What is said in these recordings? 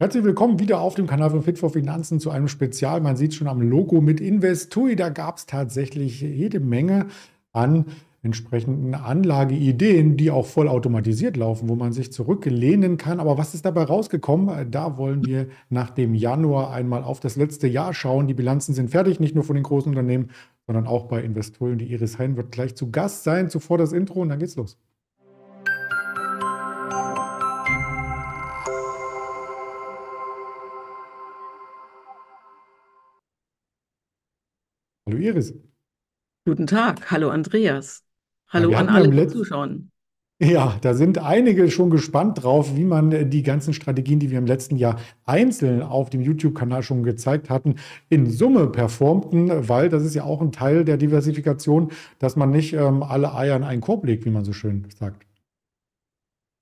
Herzlich willkommen wieder auf dem Kanal von Fit for Finanzen zu einem Spezial. Man sieht schon am Logo mit Investui, da gab es tatsächlich jede Menge an entsprechenden Anlageideen, die auch voll automatisiert laufen, wo man sich zurücklehnen kann. Aber was ist dabei rausgekommen? Da wollen wir nach dem Januar einmal auf das letzte Jahr schauen. Die Bilanzen sind fertig, nicht nur von den großen Unternehmen, sondern auch bei Investoren. Die Iris Hein wird gleich zu Gast sein. Zuvor das Intro und dann geht's los. Hallo Iris. Guten Tag, hallo Andreas. Hallo ja, an alle die zuschauen. Ja, da sind einige schon gespannt drauf, wie man äh, die ganzen Strategien, die wir im letzten Jahr einzeln auf dem YouTube-Kanal schon gezeigt hatten, in Summe performten, weil das ist ja auch ein Teil der Diversifikation, dass man nicht ähm, alle Eier in einen Korb legt, wie man so schön sagt.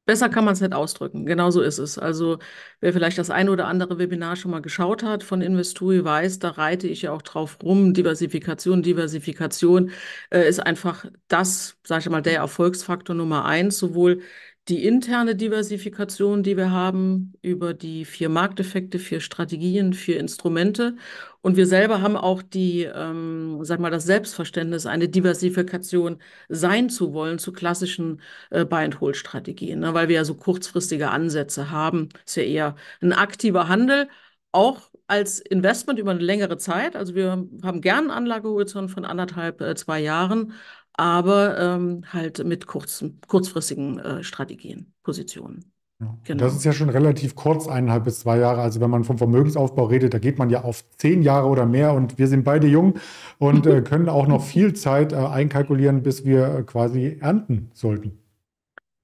Besser kann man es nicht ausdrücken. Genau so ist es. Also wer vielleicht das ein oder andere Webinar schon mal geschaut hat von Investui, weiß, da reite ich ja auch drauf rum. Diversifikation, Diversifikation äh, ist einfach das, sage ich mal, der Erfolgsfaktor Nummer eins, sowohl die interne Diversifikation, die wir haben, über die vier Markteffekte, vier Strategien, vier Instrumente. Und wir selber haben auch die, ähm, sag mal, das Selbstverständnis, eine Diversifikation sein zu wollen zu klassischen äh, Buy-and-Hold-Strategien, ne? weil wir ja so kurzfristige Ansätze haben. Ist ja eher ein aktiver Handel, auch als Investment über eine längere Zeit. Also wir haben gern einen Anlagehorizont von anderthalb, äh, zwei Jahren, aber ähm, halt mit kurzen, kurzfristigen äh, Strategien, Positionen. Genau. Das ist ja schon relativ kurz, eineinhalb bis zwei Jahre. Also wenn man vom Vermögensaufbau redet, da geht man ja auf zehn Jahre oder mehr. Und wir sind beide jung und äh, können auch noch viel Zeit äh, einkalkulieren, bis wir äh, quasi ernten sollten.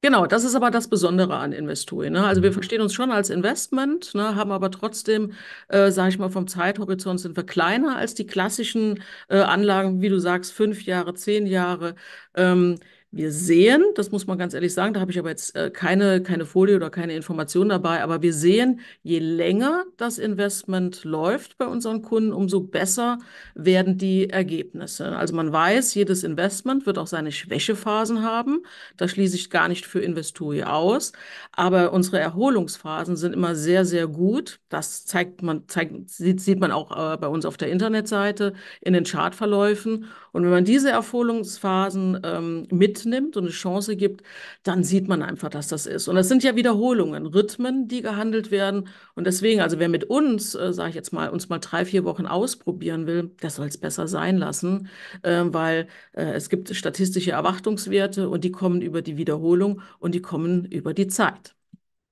Genau, das ist aber das Besondere an Investui. Ne? Also wir mhm. verstehen uns schon als Investment, ne, haben aber trotzdem, äh, sage ich mal, vom Zeithorizont sind wir kleiner als die klassischen äh, Anlagen, wie du sagst, fünf Jahre, zehn Jahre. Ähm, wir sehen, das muss man ganz ehrlich sagen, da habe ich aber jetzt äh, keine, keine Folie oder keine Information dabei, aber wir sehen, je länger das Investment läuft bei unseren Kunden, umso besser werden die Ergebnisse. Also man weiß, jedes Investment wird auch seine Schwächephasen haben. Das schließe ich gar nicht für Investui aus. Aber unsere Erholungsphasen sind immer sehr, sehr gut. Das zeigt man, zeigt, sieht, sieht man auch äh, bei uns auf der Internetseite in den Chartverläufen. Und wenn man diese Erholungsphasen ähm, mit mitnimmt und eine Chance gibt, dann sieht man einfach, dass das ist. Und das sind ja Wiederholungen, Rhythmen, die gehandelt werden. Und deswegen, also wer mit uns, äh, sage ich jetzt mal, uns mal drei, vier Wochen ausprobieren will, der soll es besser sein lassen, äh, weil äh, es gibt statistische Erwartungswerte und die kommen über die Wiederholung und die kommen über die Zeit.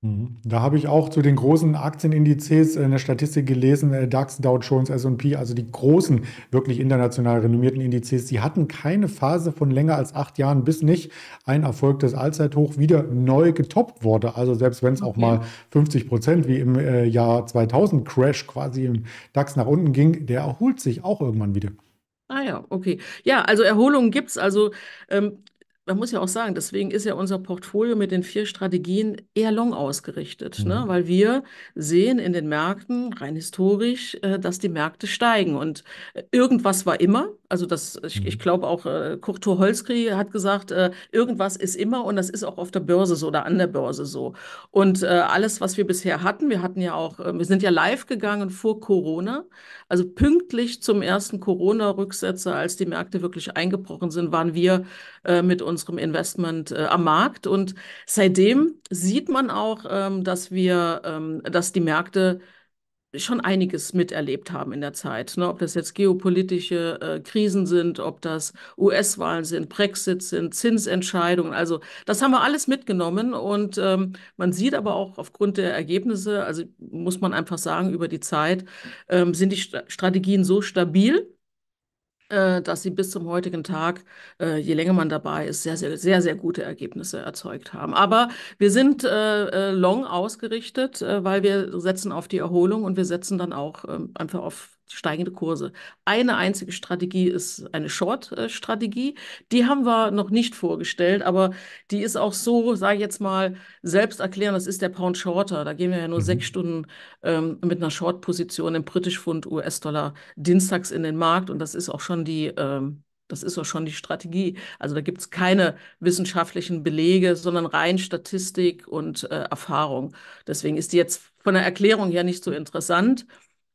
Mhm. Da habe ich auch zu den großen Aktienindizes eine äh, Statistik gelesen, äh, DAX, Dow Jones, S&P, also die großen, wirklich international renommierten Indizes, die hatten keine Phase von länger als acht Jahren, bis nicht ein erfolgtes Allzeithoch wieder neu getoppt wurde. Also selbst wenn es auch mal 50 Prozent wie im äh, Jahr 2000 Crash quasi im DAX nach unten ging, der erholt sich auch irgendwann wieder. Ah ja, okay. Ja, also Erholungen gibt es. Also ähm, man muss ja auch sagen, deswegen ist ja unser Portfolio mit den vier Strategien eher long ausgerichtet, ne? mhm. ne? weil wir sehen in den Märkten rein historisch, äh, dass die Märkte steigen und äh, irgendwas war immer. Also das, ich, ich mhm. glaube auch, äh, Kurtur Holzkri hat gesagt, äh, irgendwas ist immer und das ist auch auf der Börse so oder an der Börse so. Und äh, alles, was wir bisher hatten, wir hatten ja auch, äh, wir sind ja live gegangen vor Corona, also pünktlich zum ersten Corona-Rücksetzer, als die Märkte wirklich eingebrochen sind, waren wir äh, mit unserem Investment äh, am Markt. Und seitdem sieht man auch, ähm, dass wir, ähm, dass die Märkte schon einiges miterlebt haben in der Zeit. Ne? Ob das jetzt geopolitische äh, Krisen sind, ob das US-Wahlen sind, Brexit sind, Zinsentscheidungen. Also das haben wir alles mitgenommen. Und ähm, man sieht aber auch aufgrund der Ergebnisse, also muss man einfach sagen, über die Zeit ähm, sind die St Strategien so stabil, äh, dass sie bis zum heutigen Tag, äh, je länger man dabei ist, sehr, sehr, sehr, sehr gute Ergebnisse erzeugt haben. Aber wir sind äh, äh long ausgerichtet, äh, weil wir setzen auf die Erholung und wir setzen dann auch ähm, einfach auf steigende Kurse. Eine einzige Strategie ist eine Short-Strategie. Die haben wir noch nicht vorgestellt, aber die ist auch so, sage ich jetzt mal, selbst erklären, das ist der Pound Shorter. Da gehen wir ja nur mhm. sechs Stunden ähm, mit einer Short-Position im britisch Pfund US-Dollar dienstags in den Markt und das ist auch schon die ähm, das ist auch schon die Strategie. Also da gibt es keine wissenschaftlichen Belege, sondern rein Statistik und äh, Erfahrung. Deswegen ist die jetzt von der Erklärung her nicht so interessant.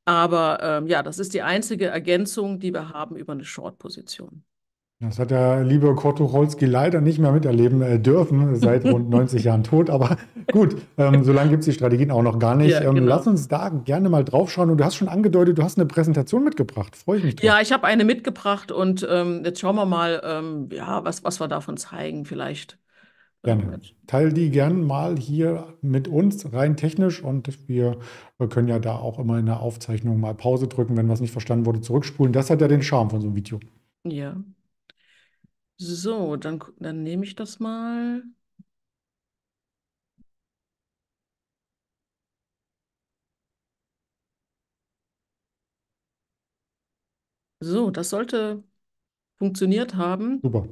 Aber ähm, ja, das ist die einzige Ergänzung, die wir haben über eine Short-Position. Das hat der liebe Kortucholski leider nicht mehr miterleben äh, dürfen, seit rund 90 Jahren tot. Aber gut, ähm, so lange gibt es die Strategien auch noch gar nicht. Ja, ähm, genau. ähm, lass uns da gerne mal drauf schauen. Und du hast schon angedeutet, du hast eine Präsentation mitgebracht. Freue ich mich drauf. Ja, ich habe eine mitgebracht und ähm, jetzt schauen wir mal, ähm, ja, was, was wir davon zeigen. Vielleicht Gerne. Teil die gern mal hier mit uns rein technisch und wir können ja da auch immer in der Aufzeichnung mal Pause drücken, wenn was nicht verstanden wurde, zurückspulen. Das hat ja den Charme von so einem Video. Ja. So, dann, dann nehme ich das mal. So, das sollte funktioniert haben. Super.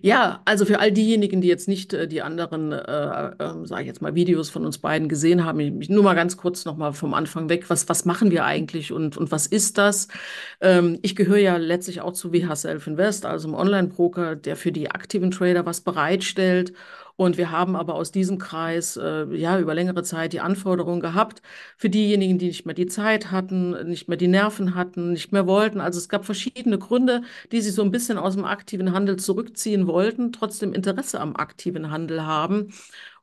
Ja, also für all diejenigen, die jetzt nicht äh, die anderen, äh, äh, sage ich jetzt mal, Videos von uns beiden gesehen haben, ich, nur mal ganz kurz nochmal vom Anfang weg, was, was machen wir eigentlich und, und was ist das? Ähm, ich gehöre ja letztlich auch zu WH Self Invest, also einem Online-Broker, der für die aktiven Trader was bereitstellt. Und wir haben aber aus diesem Kreis äh, ja über längere Zeit die Anforderungen gehabt für diejenigen, die nicht mehr die Zeit hatten, nicht mehr die Nerven hatten, nicht mehr wollten. Also es gab verschiedene Gründe, die sie so ein bisschen aus dem aktiven Handel zurückziehen wollten, trotzdem Interesse am aktiven Handel haben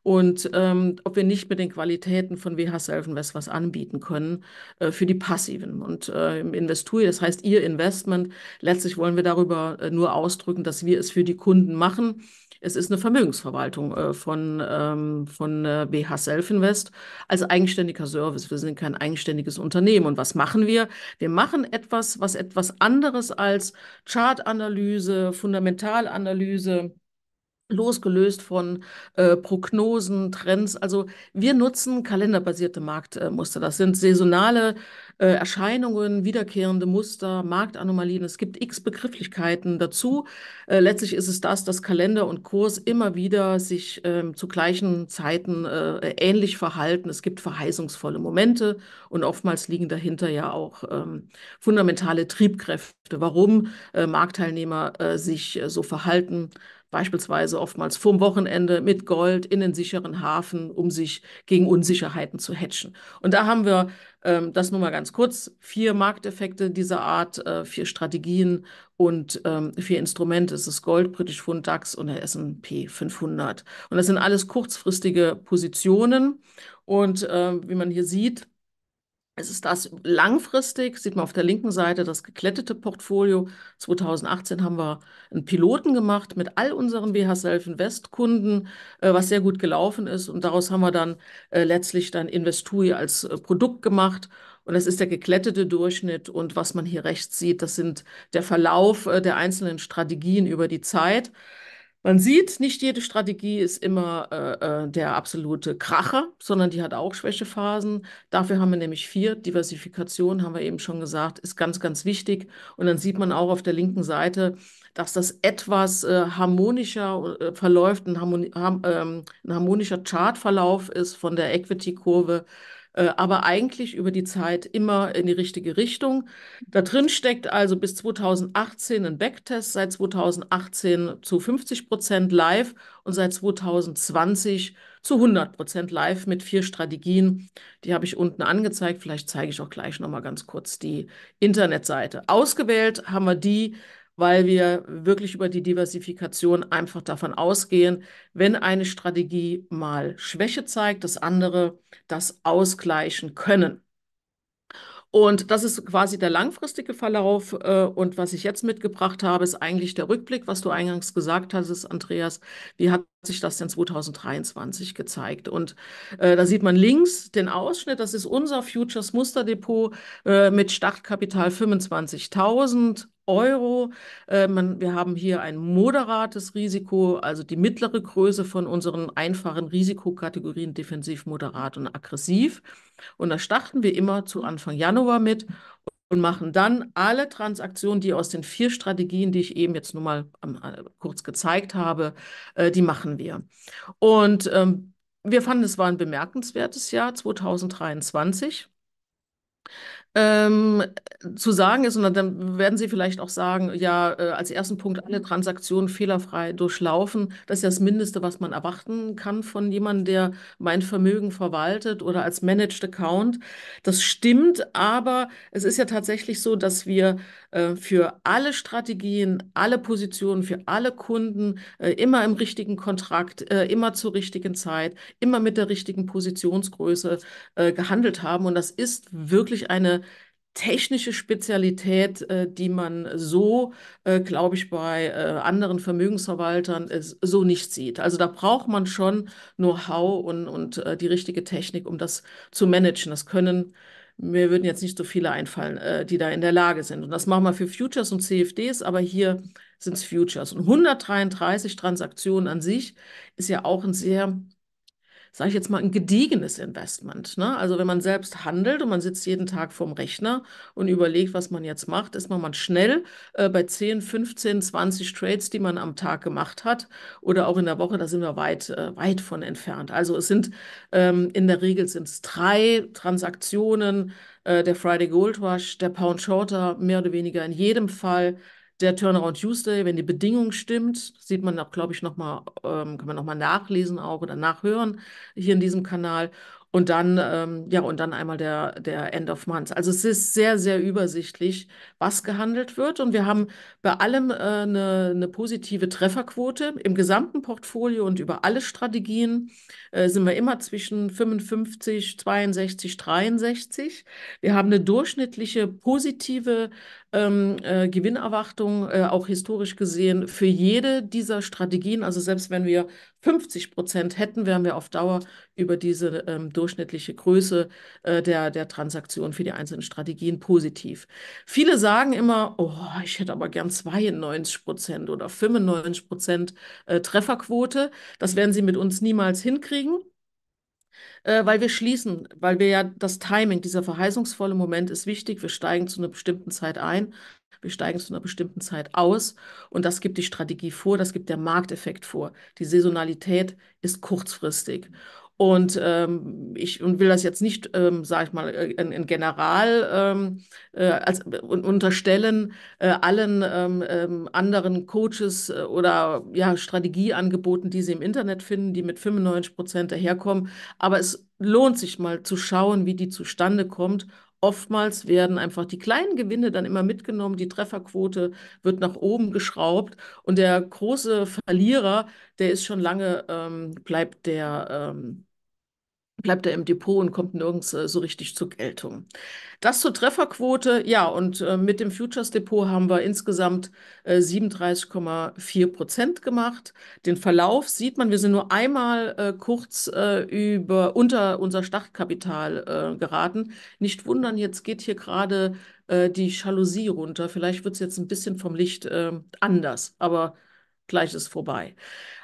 und ähm, ob wir nicht mit den Qualitäten von WH Self-Invest was anbieten können äh, für die Passiven. Und äh, Investui, das heißt ihr Investment, letztlich wollen wir darüber äh, nur ausdrücken, dass wir es für die Kunden machen es ist eine Vermögensverwaltung äh, von, ähm, von äh, BH Selfinvest als eigenständiger Service. Wir sind kein eigenständiges Unternehmen. Und was machen wir? Wir machen etwas, was etwas anderes als Chartanalyse, Fundamentalanalyse, losgelöst von äh, Prognosen, Trends. Also wir nutzen kalenderbasierte Marktmuster. das sind saisonale äh, Erscheinungen, wiederkehrende Muster, Marktanomalien. Es gibt x Begrifflichkeiten dazu. Äh, letztlich ist es das, dass Kalender und Kurs immer wieder sich ähm, zu gleichen Zeiten äh, ähnlich verhalten. Es gibt verheißungsvolle Momente und oftmals liegen dahinter ja auch ähm, fundamentale Triebkräfte, warum äh, Marktteilnehmer sich so verhalten beispielsweise oftmals vorm Wochenende mit Gold in den sicheren Hafen, um sich gegen Unsicherheiten zu hatchen. Und da haben wir ähm, das nur mal ganz kurz, vier Markteffekte dieser Art, äh, vier Strategien und ähm, vier Instrumente. Es ist Gold, British Pfund, DAX und der S&P 500. Und das sind alles kurzfristige Positionen. Und äh, wie man hier sieht, es ist das langfristig, sieht man auf der linken Seite das geklettete Portfolio. 2018 haben wir einen Piloten gemacht mit all unseren BH Self Invest Kunden, äh, was sehr gut gelaufen ist. Und daraus haben wir dann äh, letztlich dann Investui als äh, Produkt gemacht. Und das ist der geklettete Durchschnitt. Und was man hier rechts sieht, das sind der Verlauf äh, der einzelnen Strategien über die Zeit. Man sieht, nicht jede Strategie ist immer äh, äh, der absolute Kracher, sondern die hat auch Schwächephasen. Dafür haben wir nämlich vier. Diversifikation, haben wir eben schon gesagt, ist ganz, ganz wichtig. Und dann sieht man auch auf der linken Seite, dass das etwas äh, harmonischer äh, verläuft, ein, harmoni ha ähm, ein harmonischer Chartverlauf ist von der Equity-Kurve äh, aber eigentlich über die Zeit immer in die richtige Richtung. Da drin steckt also bis 2018 ein Backtest, seit 2018 zu 50 Prozent live und seit 2020 zu 100 Prozent live mit vier Strategien. Die habe ich unten angezeigt. Vielleicht zeige ich auch gleich nochmal ganz kurz die Internetseite. Ausgewählt haben wir die, weil wir wirklich über die Diversifikation einfach davon ausgehen, wenn eine Strategie mal Schwäche zeigt, dass andere das ausgleichen können. Und das ist quasi der langfristige Verlauf. Äh, und was ich jetzt mitgebracht habe, ist eigentlich der Rückblick, was du eingangs gesagt hast, Andreas. Wie hat sich das denn 2023 gezeigt? Und äh, da sieht man links den Ausschnitt. Das ist unser Futures Musterdepot äh, mit Startkapital 25.000. Mhm. Euro. Äh, man, wir haben hier ein moderates Risiko, also die mittlere Größe von unseren einfachen Risikokategorien defensiv, moderat und aggressiv. Und da starten wir immer zu Anfang Januar mit und machen dann alle Transaktionen, die aus den vier Strategien, die ich eben jetzt nur mal um, äh, kurz gezeigt habe, äh, die machen wir. Und ähm, wir fanden, es war ein bemerkenswertes Jahr 2023 ähm, zu sagen ist. Und dann werden Sie vielleicht auch sagen, ja, äh, als ersten Punkt alle mhm. Transaktionen fehlerfrei durchlaufen. Das ist ja das Mindeste, was man erwarten kann von jemandem, der mein Vermögen verwaltet oder als Managed Account. Das stimmt, aber es ist ja tatsächlich so, dass wir äh, für alle Strategien, alle Positionen, für alle Kunden, äh, immer im richtigen Kontrakt, äh, immer zur richtigen Zeit, immer mit der richtigen Positionsgröße äh, gehandelt haben. Und das ist wirklich eine technische Spezialität, äh, die man so, glaube ich, bei anderen Vermögensverwaltern so nicht sieht. Also da braucht man schon Know-how und, und die richtige Technik, um das zu managen. Das können mir würden jetzt nicht so viele einfallen, äh, die da in der Lage sind. Und das machen wir für Futures und CFDs, aber hier sind es Futures. Und 133 Transaktionen an sich ist ja auch ein sehr sage ich jetzt mal, ein gediegenes Investment. Ne? Also wenn man selbst handelt und man sitzt jeden Tag vorm Rechner und überlegt, was man jetzt macht, ist man mal schnell äh, bei 10, 15, 20 Trades, die man am Tag gemacht hat oder auch in der Woche, da sind wir weit, äh, weit von entfernt. Also es sind ähm, in der Regel sind es drei Transaktionen, äh, der Friday Gold Rush, der Pound Shorter, mehr oder weniger in jedem Fall der Turnaround Tuesday, wenn die Bedingung stimmt, sieht man auch, glaube ich, nochmal, ähm, kann man nochmal nachlesen auch oder nachhören hier in diesem Kanal. Und dann, ähm, ja, und dann einmal der, der End of Month. Also es ist sehr, sehr übersichtlich, was gehandelt wird. Und wir haben bei allem äh, eine, eine positive Trefferquote im gesamten Portfolio und über alle Strategien äh, sind wir immer zwischen 55, 62, 63. Wir haben eine durchschnittliche positive ähm, äh, Gewinnerwartung, äh, auch historisch gesehen, für jede dieser Strategien, also selbst wenn wir 50 Prozent hätten, wären wir auf Dauer über diese ähm, durchschnittliche Größe äh, der, der Transaktion für die einzelnen Strategien positiv. Viele sagen immer, oh, ich hätte aber gern 92 Prozent oder 95 Prozent äh, Trefferquote. Das werden sie mit uns niemals hinkriegen äh, weil wir schließen, weil wir ja das Timing, dieser verheißungsvolle Moment ist wichtig. Wir steigen zu einer bestimmten Zeit ein, wir steigen zu einer bestimmten Zeit aus und das gibt die Strategie vor, das gibt der Markteffekt vor. Die Saisonalität ist kurzfristig und ähm, ich und will das jetzt nicht, ähm, sage ich mal, äh, in, in General ähm, äh, als, unterstellen äh, allen ähm, ähm anderen Coaches äh, oder ja, Strategieangeboten, die sie im Internet finden, die mit 95 Prozent daherkommen. Aber es lohnt sich mal zu schauen, wie die zustande kommt oftmals werden einfach die kleinen Gewinne dann immer mitgenommen, die Trefferquote wird nach oben geschraubt und der große Verlierer, der ist schon lange, ähm, bleibt der, ähm, bleibt er im Depot und kommt nirgends äh, so richtig zur Geltung. Das zur Trefferquote, ja, und äh, mit dem Futures Depot haben wir insgesamt äh, 37,4 Prozent gemacht. Den Verlauf sieht man, wir sind nur einmal äh, kurz äh, über, unter unser Startkapital äh, geraten. Nicht wundern, jetzt geht hier gerade die Jalousie runter. Vielleicht wird es jetzt ein bisschen vom Licht ähm, anders, aber gleich ist vorbei.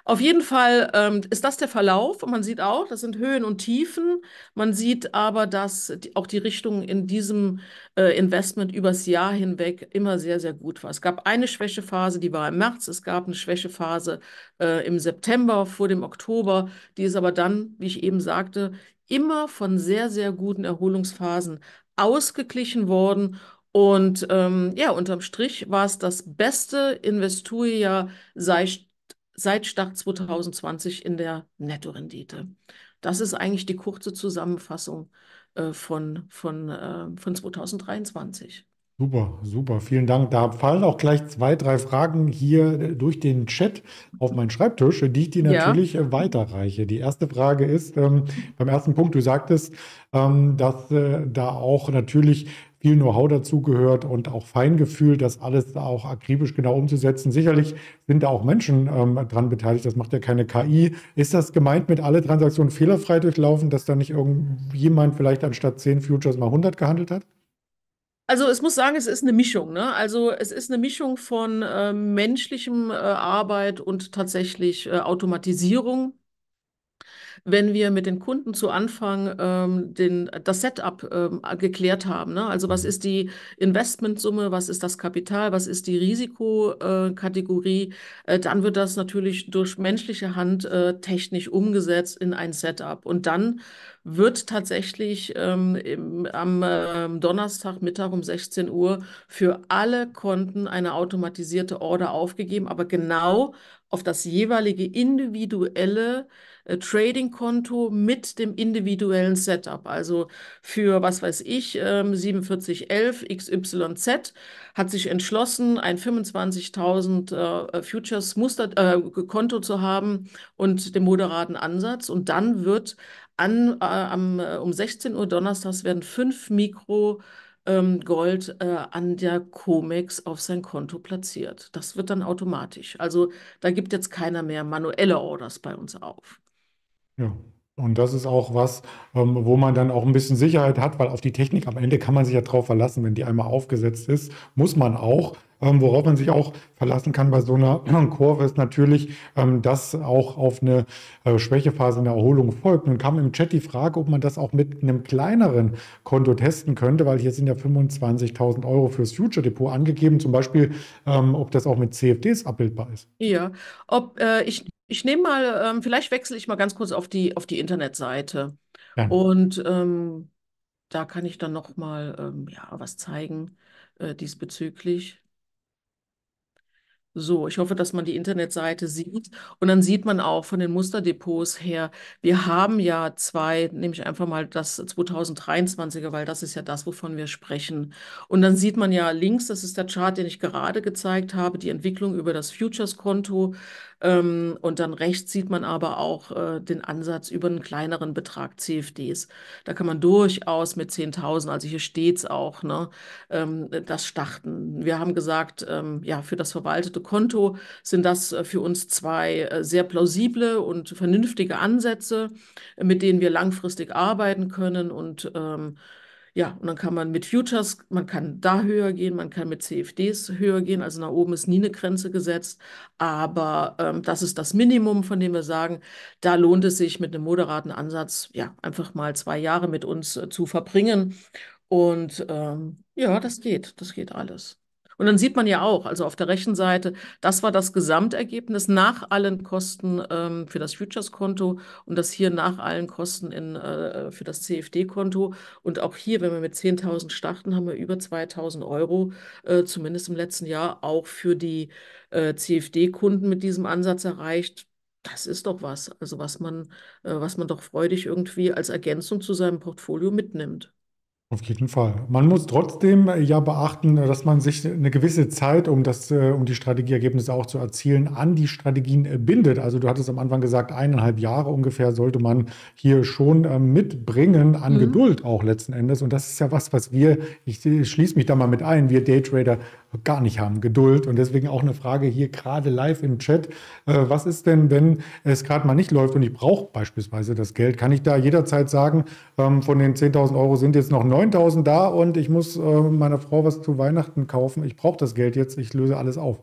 Auf jeden Fall ähm, ist das der Verlauf und man sieht auch, das sind Höhen und Tiefen. Man sieht aber, dass die, auch die Richtung in diesem äh, Investment übers Jahr hinweg immer sehr, sehr gut war. Es gab eine Schwächephase, die war im März, es gab eine Schwächephase äh, im September vor dem Oktober, die ist aber dann, wie ich eben sagte, immer von sehr, sehr guten Erholungsphasen ausgeglichen worden und ähm, ja, unterm Strich war es das beste Investuria seit, seit Start 2020 in der Nettorendite. Das ist eigentlich die kurze Zusammenfassung äh, von, von, äh, von 2023. Super, super, vielen Dank. Da fallen auch gleich zwei, drei Fragen hier durch den Chat auf meinen Schreibtisch, die ich dir natürlich ja. Äh, weiterreiche. Die erste Frage ist, ähm, beim ersten Punkt, du sagtest, ähm, dass äh, da auch natürlich viel Know-how dazugehört und auch Feingefühl, das alles auch akribisch genau umzusetzen. Sicherlich sind da auch Menschen ähm, dran beteiligt, das macht ja keine KI. Ist das gemeint mit alle Transaktionen fehlerfrei durchlaufen, dass da nicht irgendjemand vielleicht anstatt 10 Futures mal 100 gehandelt hat? Also es muss sagen, es ist eine Mischung. Ne? Also es ist eine Mischung von äh, menschlichem äh, Arbeit und tatsächlich äh, Automatisierung wenn wir mit den Kunden zu Anfang ähm, den, das Setup ähm, geklärt haben. Ne? Also was mhm. ist die Investmentsumme, was ist das Kapital, was ist die Risikokategorie, äh, dann wird das natürlich durch menschliche Hand äh, technisch umgesetzt in ein Setup. Und dann wird tatsächlich ähm, im, am äh, Donnerstagmittag um 16 Uhr für alle Konten eine automatisierte Order aufgegeben, aber genau auf das jeweilige individuelle äh, Trading-Konto mit dem individuellen Setup. Also für, was weiß ich, 4711 ähm, XYZ hat sich entschlossen, ein 25.000 äh, äh, futures konto zu haben und den moderaten Ansatz. Und dann wird an, am, um 16 Uhr donnerstags werden fünf Mikro- ähm, Gold äh, an der Comex auf sein Konto platziert. Das wird dann automatisch. Also da gibt jetzt keiner mehr manuelle Orders bei uns auf. Ja. Und das ist auch was, ähm, wo man dann auch ein bisschen Sicherheit hat, weil auf die Technik am Ende kann man sich ja drauf verlassen, wenn die einmal aufgesetzt ist, muss man auch. Ähm, worauf man sich auch verlassen kann bei so einer Kurve ist natürlich, ähm, dass auch auf eine äh, Schwächephase der Erholung folgt. Nun kam im Chat die Frage, ob man das auch mit einem kleineren Konto testen könnte, weil hier sind ja 25.000 Euro fürs Future Depot angegeben, zum Beispiel, ähm, ob das auch mit CFDs abbildbar ist. Ja, ob äh, ich, ich nehme mal, ähm, vielleicht wechsle ich mal ganz kurz auf die, auf die Internetseite. Ja. Und ähm, da kann ich dann noch mal ähm, ja, was zeigen äh, diesbezüglich. So, ich hoffe, dass man die Internetseite sieht. Und dann sieht man auch von den Musterdepots her, wir haben ja zwei, nehme ich einfach mal das 2023er, weil das ist ja das, wovon wir sprechen. Und dann sieht man ja links, das ist der Chart, den ich gerade gezeigt habe, die Entwicklung über das Futures-Konto ähm, und dann rechts sieht man aber auch äh, den Ansatz über einen kleineren Betrag CFDs. Da kann man durchaus mit 10.000, also hier steht es auch, ne, ähm, das starten. Wir haben gesagt, ähm, ja, für das verwaltete Konto sind das äh, für uns zwei äh, sehr plausible und vernünftige Ansätze, mit denen wir langfristig arbeiten können und ähm, ja, und dann kann man mit Futures, man kann da höher gehen, man kann mit CFDs höher gehen. Also nach oben ist nie eine Grenze gesetzt. Aber ähm, das ist das Minimum, von dem wir sagen, da lohnt es sich mit einem moderaten Ansatz, ja, einfach mal zwei Jahre mit uns äh, zu verbringen. Und ähm, ja, das geht, das geht alles. Und dann sieht man ja auch, also auf der rechten Seite, das war das Gesamtergebnis nach allen Kosten ähm, für das Futures-Konto und das hier nach allen Kosten in, äh, für das CFD-Konto. Und auch hier, wenn wir mit 10.000 starten, haben wir über 2.000 Euro, äh, zumindest im letzten Jahr, auch für die äh, CFD-Kunden mit diesem Ansatz erreicht das ist doch was, also was man, äh, was man doch freudig irgendwie als Ergänzung zu seinem Portfolio mitnimmt. Auf jeden Fall. Man muss trotzdem äh, ja beachten, äh, dass man sich eine gewisse Zeit, um das, äh, um die Strategieergebnisse auch zu erzielen, an die Strategien bindet. Also du hattest am Anfang gesagt, eineinhalb Jahre ungefähr sollte man hier schon mitbringen an mhm. Geduld auch letzten Endes. Und das ist ja was, was wir, ich schließe mich da mal mit ein, wir Daytrader gar nicht haben, Geduld. Und deswegen auch eine Frage hier gerade live im Chat. Was ist denn, wenn es gerade mal nicht läuft und ich brauche beispielsweise das Geld? Kann ich da jederzeit sagen, ähm, von den 10.000 Euro sind jetzt noch 9000 da und ich muss äh, meiner Frau was zu Weihnachten kaufen. Ich brauche das Geld jetzt, ich löse alles auf.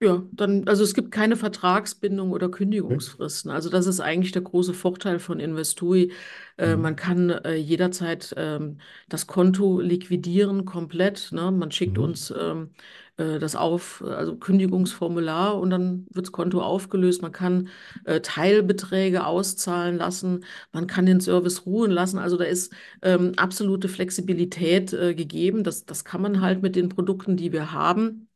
Ja, dann, also es gibt keine Vertragsbindung oder Kündigungsfristen. Also das ist eigentlich der große Vorteil von Investui. Äh, mhm. Man kann äh, jederzeit ähm, das Konto liquidieren komplett. Ne? Man schickt mhm. uns ähm, äh, das auf, äh, also Kündigungsformular und dann wird das Konto aufgelöst. Man kann äh, Teilbeträge auszahlen lassen, man kann den Service ruhen lassen. Also da ist ähm, absolute Flexibilität äh, gegeben. Das, das kann man halt mit den Produkten, die wir haben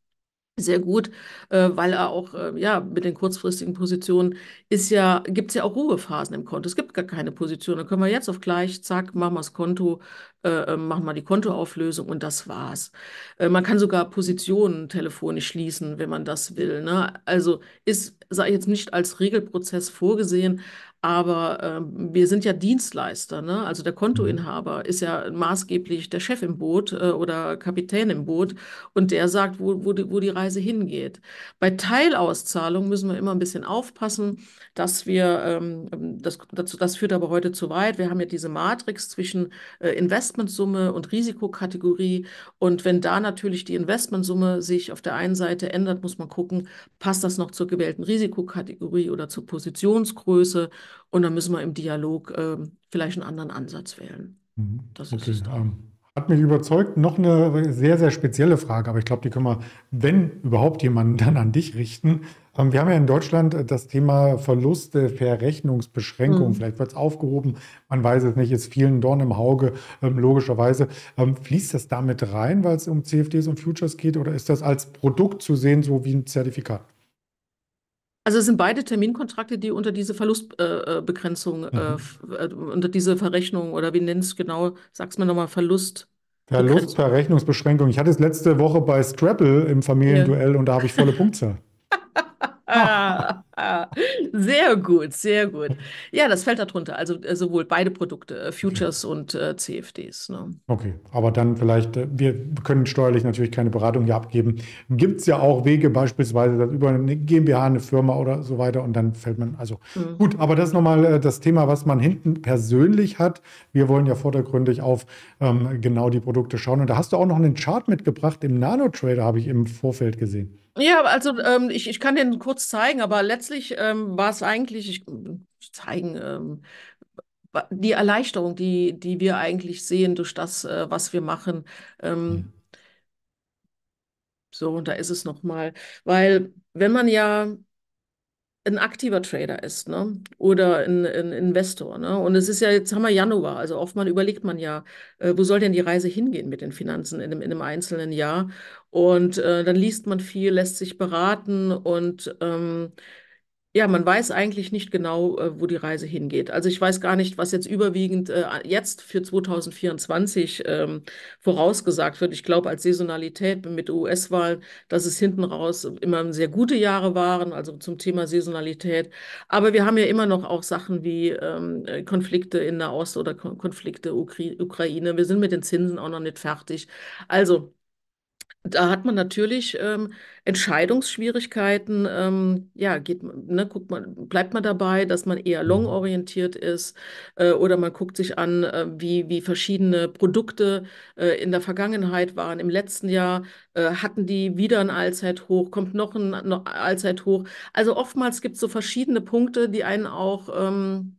sehr gut, äh, weil er auch, äh, ja, mit den kurzfristigen Positionen ist ja, gibt es ja auch Ruhephasen im Konto. Es gibt gar keine Position. Da können wir jetzt auf gleich, zack, machen wir das Konto, äh, äh, machen wir die Kontoauflösung und das war's. Äh, man kann sogar Positionen telefonisch schließen, wenn man das will. Ne? Also ist, sage jetzt nicht als Regelprozess vorgesehen, aber äh, wir sind ja Dienstleister, ne? also der mhm. Kontoinhaber ist ja maßgeblich der Chef im Boot äh, oder Kapitän im Boot und der sagt, wo, wo, die, wo die Reise hingeht. Bei Teilauszahlungen müssen wir immer ein bisschen aufpassen, dass wir, ähm, das, das, das führt aber heute zu weit, wir haben ja diese Matrix zwischen äh, Investmentsumme und Risikokategorie und wenn da natürlich die Investmentsumme sich auf der einen Seite ändert, muss man gucken, passt das noch zur gewählten Risikokategorie oder zur Positionsgröße und dann müssen wir im Dialog äh, vielleicht einen anderen Ansatz wählen. Mhm. Das okay. ist es ähm, Hat mich überzeugt. Noch eine sehr, sehr spezielle Frage, aber ich glaube, die können wir, wenn überhaupt jemanden, dann an dich richten. Ähm, wir haben ja in Deutschland äh, das Thema Verluste, Verrechnungsbeschränkung. Mhm. Vielleicht wird es aufgehoben, man weiß es nicht, ist vielen Dorn im Auge, ähm, logischerweise. Fließt das damit rein, weil es um CFDs und Futures geht, oder ist das als Produkt zu sehen, so wie ein Zertifikat? Also es sind beide Terminkontrakte, die unter diese Verlustbegrenzung, äh, äh, äh, mhm. äh, unter diese Verrechnung oder wie nennt es genau, sag's mir nochmal, Verlust. Verlustverrechnungsbeschränkung. Ich hatte es letzte Woche bei Scrabble im Familienduell ja. und da habe ich volle Punktzahl. ah. sehr gut, sehr gut. Ja, das fällt darunter. Also äh, sowohl beide Produkte, äh, Futures okay. und äh, CFDs. Ne? Okay, aber dann vielleicht, äh, wir können steuerlich natürlich keine Beratung hier abgeben. Gibt es ja auch Wege, beispielsweise über eine GmbH, eine Firma oder so weiter und dann fällt man, also mhm. gut, aber das ist nochmal das Thema, was man hinten persönlich hat. Wir wollen ja vordergründig auf ähm, genau die Produkte schauen und da hast du auch noch einen Chart mitgebracht im Nano Trader, habe ich im Vorfeld gesehen. Ja, also ähm, ich, ich kann den kurz zeigen, aber letztendlich letztlich ähm, war es eigentlich, ich, ich zeigen, ähm, die Erleichterung, die, die wir eigentlich sehen durch das, äh, was wir machen. Ähm, mhm. So, und da ist es nochmal. Weil wenn man ja ein aktiver Trader ist, ne? Oder ein, ein, Investor, ne? Und es ist ja, jetzt haben wir Januar, also oft überlegt man ja, äh, wo soll denn die Reise hingehen mit den Finanzen in einem, in einem einzelnen Jahr? Und äh, dann liest man viel, lässt sich beraten und ähm, ja, man weiß eigentlich nicht genau, äh, wo die Reise hingeht. Also ich weiß gar nicht, was jetzt überwiegend äh, jetzt für 2024 ähm, vorausgesagt wird. Ich glaube, als Saisonalität mit US-Wahlen, dass es hinten raus immer sehr gute Jahre waren, also zum Thema Saisonalität. Aber wir haben ja immer noch auch Sachen wie ähm, äh, Konflikte in der Ost- oder Kon Konflikte Ukri Ukraine. Wir sind mit den Zinsen auch noch nicht fertig. Also da hat man natürlich ähm, Entscheidungsschwierigkeiten. Ähm, ja, geht, ne, guckt man, bleibt man dabei, dass man eher mhm. long-orientiert ist äh, oder man guckt sich an, äh, wie, wie verschiedene Produkte äh, in der Vergangenheit waren. Im letzten Jahr äh, hatten die wieder ein Allzeithoch, kommt noch ein noch Allzeithoch. Also oftmals gibt es so verschiedene Punkte, die einen auch ähm,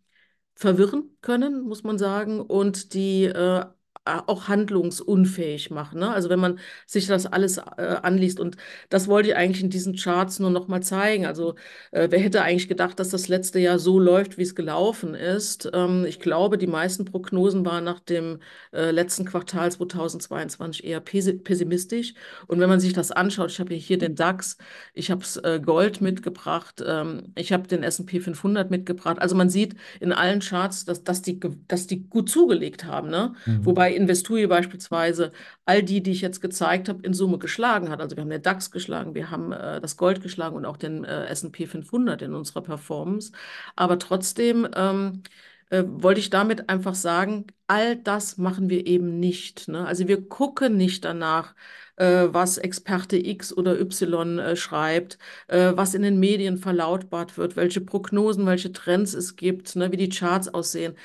verwirren können, muss man sagen, und die äh, äh, auch handlungsunfähig machen. Ne? Also wenn man sich das alles äh, anliest. Und das wollte ich eigentlich in diesen Charts nur noch mal zeigen. Also äh, wer hätte eigentlich gedacht, dass das letzte Jahr so läuft, wie es gelaufen ist? Ähm, ich glaube, die meisten Prognosen waren nach dem äh, letzten Quartal 2022 eher pessimistisch. Und wenn man sich das anschaut, ich habe hier den DAX, ich habe äh, Gold mitgebracht, ähm, ich habe den S&P 500 mitgebracht. Also man sieht in allen Charts, dass, dass, die, dass die gut zugelegt haben. Ne? Mhm. Wobei Investuie beispielsweise all die, die ich jetzt gezeigt habe, in Summe geschlagen hat. Also wir haben den DAX geschlagen, wir haben äh, das Gold geschlagen und auch den äh, S&P 500 in unserer Performance. Aber trotzdem ähm, äh, wollte ich damit einfach sagen, all das machen wir eben nicht. Ne? Also wir gucken nicht danach, äh, was Experte X oder Y äh, schreibt, äh, was in den Medien verlautbart wird, welche Prognosen, welche Trends es gibt, ne, wie die Charts aussehen.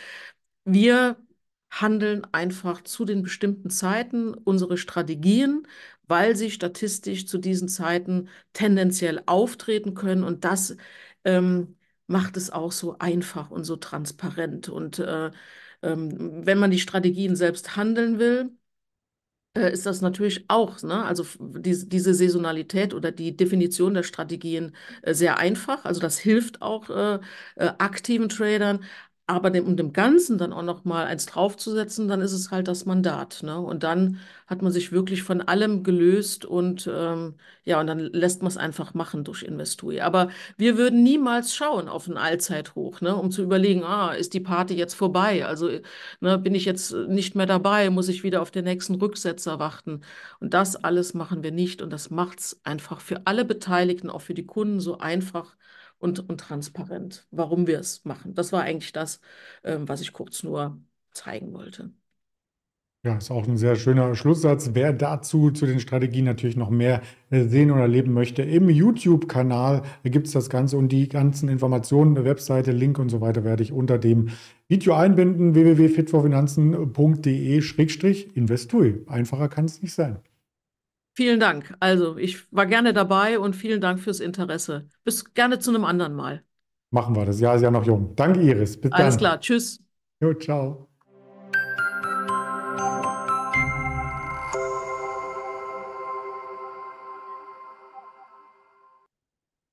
Wir handeln einfach zu den bestimmten Zeiten unsere Strategien, weil sie statistisch zu diesen Zeiten tendenziell auftreten können. Und das ähm, macht es auch so einfach und so transparent. Und äh, ähm, wenn man die Strategien selbst handeln will, äh, ist das natürlich auch, ne? also die, diese Saisonalität oder die Definition der Strategien äh, sehr einfach. Also das hilft auch äh, äh, aktiven Tradern, aber dem, um dem Ganzen dann auch noch mal eins draufzusetzen, dann ist es halt das Mandat. Ne? Und dann hat man sich wirklich von allem gelöst und ähm, ja, und dann lässt man es einfach machen durch Investui. Aber wir würden niemals schauen auf ein Allzeithoch, ne? um zu überlegen, ah, ist die Party jetzt vorbei? Also ne, bin ich jetzt nicht mehr dabei? Muss ich wieder auf den nächsten Rücksetzer warten? Und das alles machen wir nicht. Und das macht es einfach für alle Beteiligten, auch für die Kunden, so einfach und, und transparent, warum wir es machen. Das war eigentlich das, ähm, was ich kurz nur zeigen wollte. Ja, ist auch ein sehr schöner Schlusssatz. Wer dazu zu den Strategien natürlich noch mehr äh, sehen oder erleben möchte, im YouTube-Kanal gibt es das Ganze und die ganzen Informationen, Webseite, Link und so weiter werde ich unter dem Video einbinden. www.fitvorfinanzen.de-investui. Einfacher kann es nicht sein. Vielen Dank. Also, ich war gerne dabei und vielen Dank fürs Interesse. Bis gerne zu einem anderen Mal. Machen wir das. Ja, ist ja noch jung. Danke, Iris. Bis Alles klar. Tschüss. Jo, ciao.